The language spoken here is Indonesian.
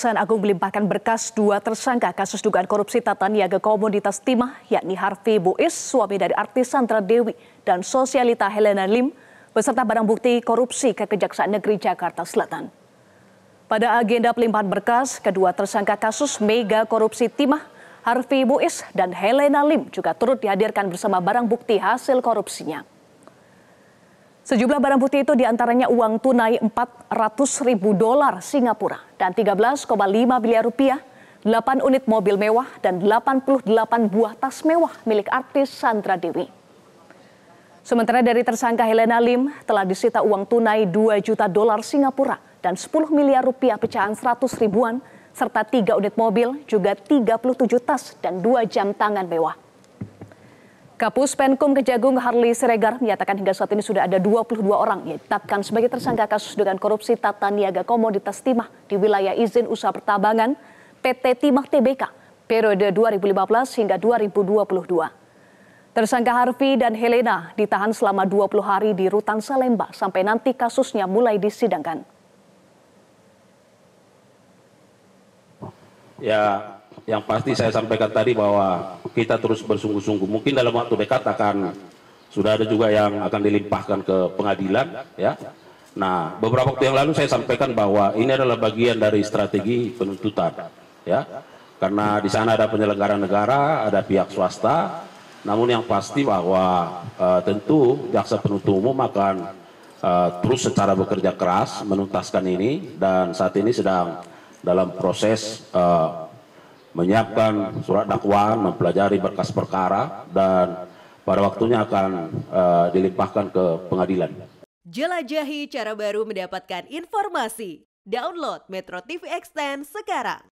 Kejaksaan Agung melimpahkan berkas dua tersangka kasus dugaan korupsi tata niaga komoditas timah, yakni Harvey Buis, suami dari artis Sandra Dewi, dan sosialita Helena Lim, beserta barang bukti korupsi ke Kejaksaan Negeri Jakarta Selatan. Pada agenda pelimpahan berkas, kedua tersangka kasus mega korupsi timah, Harvey Buis dan Helena Lim juga turut dihadirkan bersama barang bukti hasil korupsinya. Sejumlah barang bukti itu diantaranya uang tunai 400 ribu dolar Singapura dan 13,5 miliar rupiah, 8 unit mobil mewah, dan 88 buah tas mewah milik artis Sandra Dewi. Sementara dari tersangka Helena Lim telah disita uang tunai 2 juta dolar Singapura dan 10 miliar rupiah pecahan 100 ribuan, serta 3 unit mobil, juga 37 tas dan 2 jam tangan mewah. Kapus Penkum Kejagung Harley Siregar menyatakan hingga saat ini sudah ada 22 orang yang ditetapkan sebagai tersangka kasus dugaan korupsi tata niaga komoditas timah di wilayah izin usaha pertambangan PT Timah TBK periode 2015 hingga 2022. Tersangka Harvey dan Helena ditahan selama 20 hari di Rutan Salemba sampai nanti kasusnya mulai disidangkan. Ya, yang pasti saya sampaikan tadi bahwa kita terus bersungguh-sungguh. Mungkin dalam waktu dekat akan sudah ada juga yang akan dilimpahkan ke pengadilan, ya. Nah, beberapa waktu yang lalu saya sampaikan bahwa ini adalah bagian dari strategi penuntutan, ya. Karena di sana ada penyelenggara negara, ada pihak swasta. Namun yang pasti bahwa uh, tentu jaksa penuntut umum akan uh, terus secara bekerja keras menuntaskan ini dan saat ini sedang dalam proses uh, menyiapkan surat dakwaan, mempelajari berkas perkara, dan pada waktunya akan uh, dilimpahkan ke pengadilan. Jelajahi cara baru mendapatkan informasi. Download Metro TV Extend sekarang.